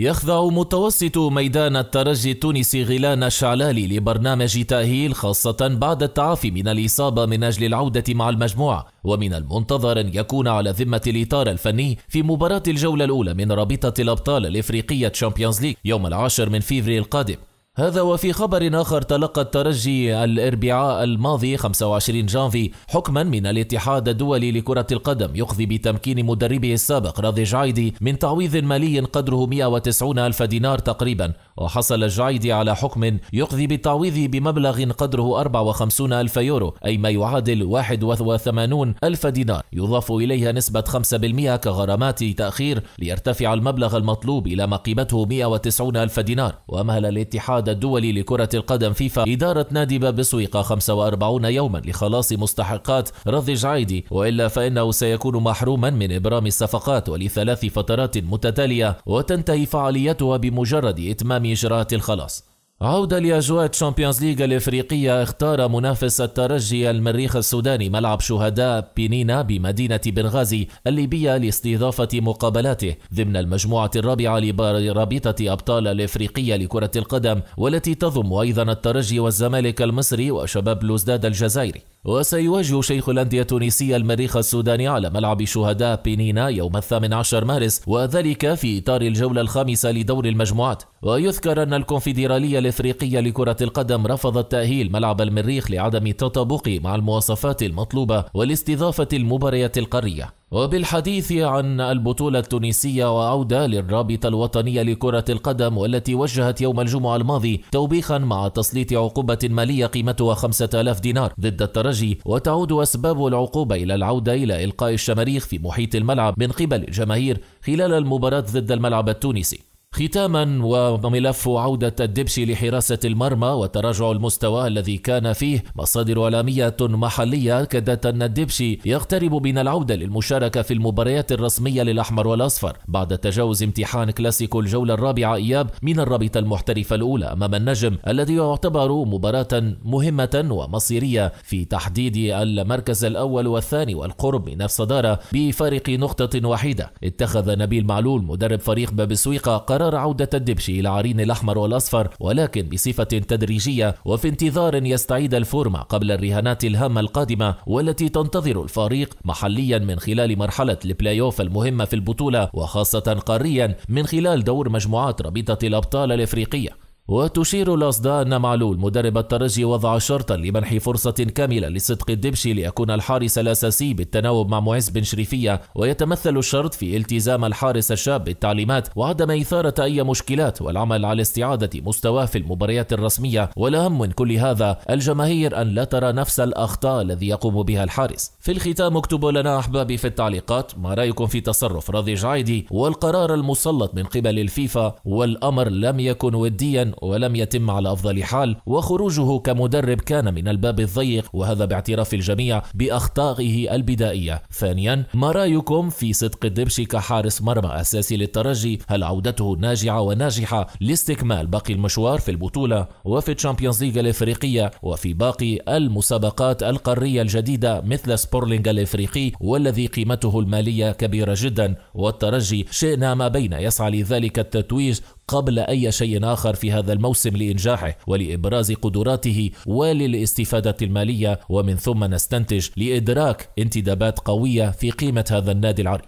يخضع متوسط ميدان الترجي التونسي غيلان الشعلالي لبرنامج تأهيل خاصة بعد التعافي من الإصابة من أجل العودة مع المجموعة ومن المنتظر أن يكون على ذمة الإطار الفني في مباراة الجولة الأولى من رابطة الأبطال الإفريقية تشامبيونز ليج يوم العاشر من فيفري القادم هذا وفي خبر آخر تلقى الترجي الأربعاء الماضي 25 جانفي حكما من الاتحاد الدولي لكرة القدم يقضي بتمكين مدربه السابق راضي جعيدي من تعويض مالي قدره 190 ألف دينار تقريبا وحصل جعيدي على حكم يقضي بالتعويض بمبلغ قدره 54 ألف يورو أي ما يعادل 81 ألف دينار يضاف إليها نسبة 5% كغرامات تأخير ليرتفع المبلغ المطلوب إلى ما قيمته 190 ألف دينار وأمهل الاتحاد الاتحاد الدولي لكرة القدم فيفا إدارة نادي باب 45 يوما لخلاص مستحقات رضي جعيدي وإلا فإنه سيكون محروما من إبرام الصفقات ولثلاث فترات متتالية وتنتهي فعاليتها بمجرد إتمام إجراءات الخلاص عودة لأجواء تشامبيونز ليغ الإفريقية اختار منافس الترجي المريخ السوداني ملعب شهداء بينينا بمدينة بنغازي الليبية لاستضافة مقابلاته ضمن المجموعة الرابعة لرابطة أبطال الإفريقية لكرة القدم والتي تضم أيضا الترجي والزمالك المصري وشباب لوزداد الجزائري وسيواجه شيخ الأندية التونسية المريخ السوداني على ملعب شهداء بينينا يوم الثامن عشر مارس وذلك في إطار الجولة الخامسة لدور المجموعات ويذكر أن الكونفدرالية الإفريقية لكرة القدم رفضت تأهيل ملعب المريخ لعدم التطابق مع المواصفات المطلوبة والاستضافة المباريات القارية وبالحديث عن البطولة التونسية وعودة للرابطة الوطنية لكرة القدم والتي وجهت يوم الجمعة الماضي توبيخا مع تسليط عقوبة مالية قيمتها 5000 دينار ضد الترجي وتعود أسباب العقوبة إلى العودة إلى إلقاء الشماريخ في محيط الملعب من قبل الجماهير خلال المباراة ضد الملعب التونسي ختاما وملف عودة الدبشي لحراسة المرمى وتراجع المستوى الذي كان فيه مصادر إعلامية محلية أكدت أن الدبشي يقترب من العودة للمشاركة في المباريات الرسمية للأحمر والأصفر بعد تجاوز امتحان كلاسيكو الجولة الرابعة إياب من الرابطة المحترفة الأولى أمام النجم الذي يعتبر مباراة مهمة ومصيرية في تحديد المركز الأول والثاني والقرب من الصدارة بفارق نقطة واحدة اتخذ نبيل معلول مدرب فريق باب السويقة قرار عودة الدبش إلى عرين الأحمر والأصفر ولكن بصفة تدريجية وفي انتظار يستعيد الفورمة قبل الرهانات الهامة القادمة والتي تنتظر الفريق محليا من خلال مرحلة البلاي أوف المهمة في البطولة وخاصة قاريا من خلال دور مجموعات رابطة الأبطال الإفريقية وتشير الأصداء أن معلول مدرب الترجي وضع شرطا لمنح فرصة كاملة لصدق الدبشي ليكون الحارس الأساسي بالتناوب مع معز بن شريفية ويتمثل الشرط في التزام الحارس الشاب بالتعليمات وعدم إثارة أي مشكلات والعمل على استعادة مستواه في المباريات الرسمية والأهم من كل هذا الجماهير أن لا ترى نفس الأخطاء الذي يقوم بها الحارس في الختام اكتبوا لنا أحبابي في التعليقات ما رأيكم في تصرف راضي جعيدي والقرار المسلط من قبل الفيفا والأمر لم يكن وديا ولم يتم على أفضل حال وخروجه كمدرب كان من الباب الضيق وهذا باعتراف الجميع بأخطائه البدائية ثانيا ما رأيكم في صدق الدبشي كحارس مرمى أساسي للترجي هل عودته ناجعة وناجحة لاستكمال باقي المشوار في البطولة وفي الشامبيونز ليج الإفريقية وفي باقي المسابقات القارية الجديدة مثل سبورلينغ الإفريقي والذي قيمته المالية كبيرة جدا والترجي شئنا ما بين يسعى لذلك التتويج قبل أي شيء آخر في هذا الموسم لإنجاحه ولإبراز قدراته وللاستفادة المالية ومن ثم نستنتج لإدراك انتدابات قوية في قيمة هذا النادي العربي